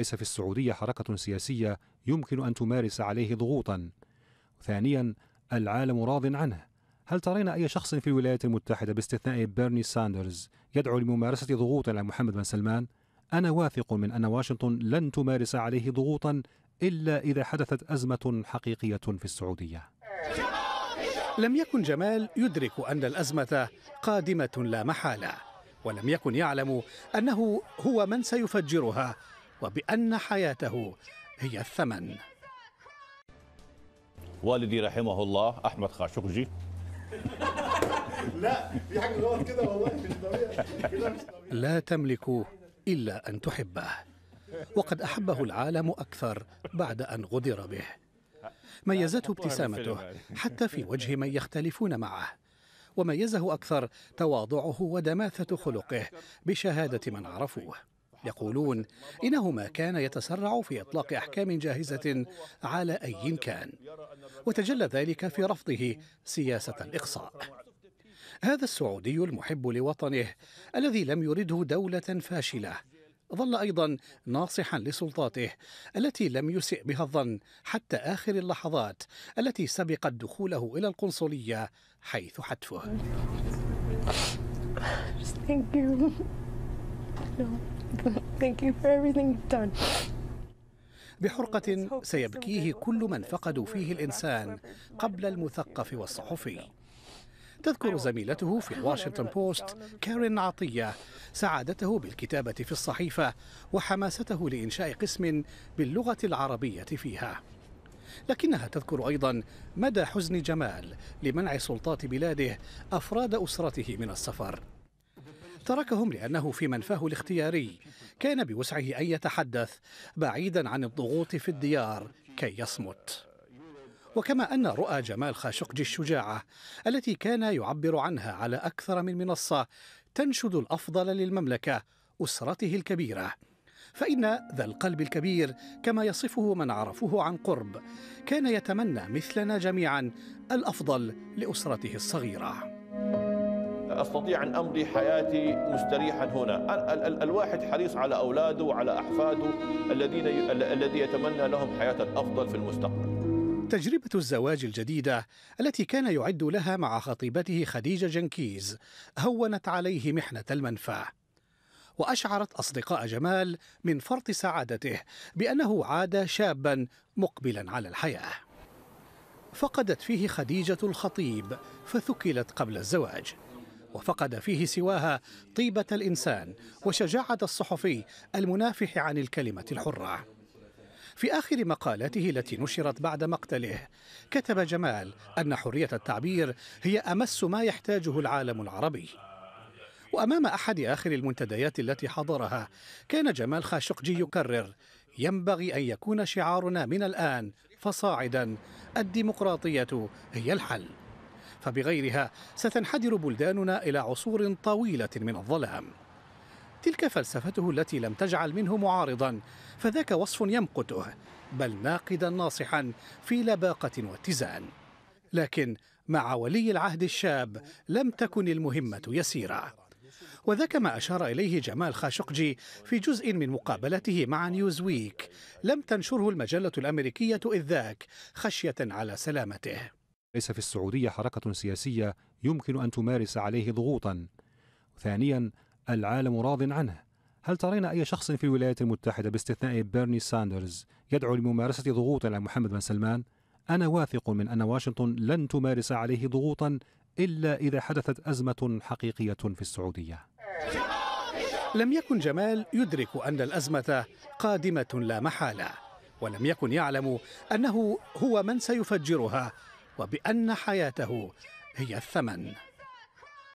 ليس في السعودية حركة سياسية يمكن أن تمارس عليه ضغوطا ثانيا العالم راض عنه هل ترين أي شخص في الولايات المتحدة باستثناء بيرني ساندرز يدعو لممارسة ضغوط على محمد بن سلمان؟ أنا واثق من أن واشنطن لن تمارس عليه ضغوطا إلا إذا حدثت أزمة حقيقية في السعودية لم يكن جمال يدرك أن الأزمة قادمة لا محالة ولم يكن يعلم أنه هو من سيفجرها وبأن حياته هي الثمن والدي رحمه الله أحمد خاشقجي لا في حاجة كده والله مش طبيعي لا تملك إلا أن تحبه وقد أحبه العالم أكثر بعد أن غدر به ميزته ابتسامته يعني. حتى في وجه من يختلفون معه وميزه أكثر تواضعه ودماثة خلقه بشهادة من عرفوه يقولون إنه ما كان يتسرع في إطلاق أحكام جاهزة على أي كان وتجلى ذلك في رفضه سياسة الإقصاء هذا السعودي المحب لوطنه الذي لم يرده دولة فاشلة ظل أيضا ناصحا لسلطاته التي لم يسئ بها الظن حتى آخر اللحظات التي سبقت دخوله إلى القنصلية حيث حتفه Just thank you. No. Thank you for everything you've done. بحرقة سيبكيه كل من فقدوا فيه الإنسان قبل المثقف والصحفي تذكر زميلته في الواشنطن بوست كارين عطية سعادته بالكتابة في الصحيفة وحماسته لإنشاء قسم باللغة العربية فيها لكنها تذكر أيضا مدى حزن جمال لمنع سلطات بلاده أفراد أسرته من السفر تركهم لأنه في منفاه الاختياري كان بوسعه أن يتحدث بعيدا عن الضغوط في الديار كي يصمت وكما أن رؤى جمال خاشقجي الشجاعة التي كان يعبر عنها على أكثر من منصة تنشد الأفضل للمملكة أسرته الكبيرة فإن ذا القلب الكبير كما يصفه من عرفوه عن قرب كان يتمنى مثلنا جميعا الأفضل لأسرته الصغيرة أستطيع أن أمضي حياتي مستريحا هنا الواحد حريص على أولاده وعلى أحفاده الذين الذي يتمنى لهم حياة أفضل في المستقبل تجربة الزواج الجديدة التي كان يعد لها مع خطيبته خديجة جنكيز هونت عليه محنة المنفى واشعرت اصدقاء جمال من فرط سعادته بانه عاد شابا مقبلا على الحياه فقدت فيه خديجه الخطيب فثكلت قبل الزواج وفقد فيه سواها طيبة الإنسان وشجاعة الصحفي المنافح عن الكلمة الحرة في آخر مقالاته التي نشرت بعد مقتله كتب جمال أن حرية التعبير هي أمس ما يحتاجه العالم العربي وأمام أحد آخر المنتديات التي حضرها كان جمال خاشقجي يكرر ينبغي أن يكون شعارنا من الآن فصاعدا الديمقراطية هي الحل فبغيرها ستنحدر بلداننا إلى عصور طويلة من الظلام تلك فلسفته التي لم تجعل منه معارضا فذاك وصف يمقته بل ناقدا ناصحا في لباقة واتزان لكن مع ولي العهد الشاب لم تكن المهمة يسيرة وذاك ما أشار إليه جمال خاشقجي في جزء من مقابلته مع نيوزويك لم تنشره المجلة الأمريكية إذ ذاك خشية على سلامته ليس في السعودية حركة سياسية يمكن أن تمارس عليه ضغوطا ثانيا العالم راض عنه هل ترين أي شخص في الولايات المتحدة باستثناء بيرني ساندرز يدعو لممارسة ضغوط على محمد بن سلمان؟ أنا واثق من أن واشنطن لن تمارس عليه ضغوطا إلا إذا حدثت أزمة حقيقية في السعودية لم يكن جمال يدرك أن الأزمة قادمة لا محالة ولم يكن يعلم أنه هو من سيفجرها وبأن حياته هي الثمن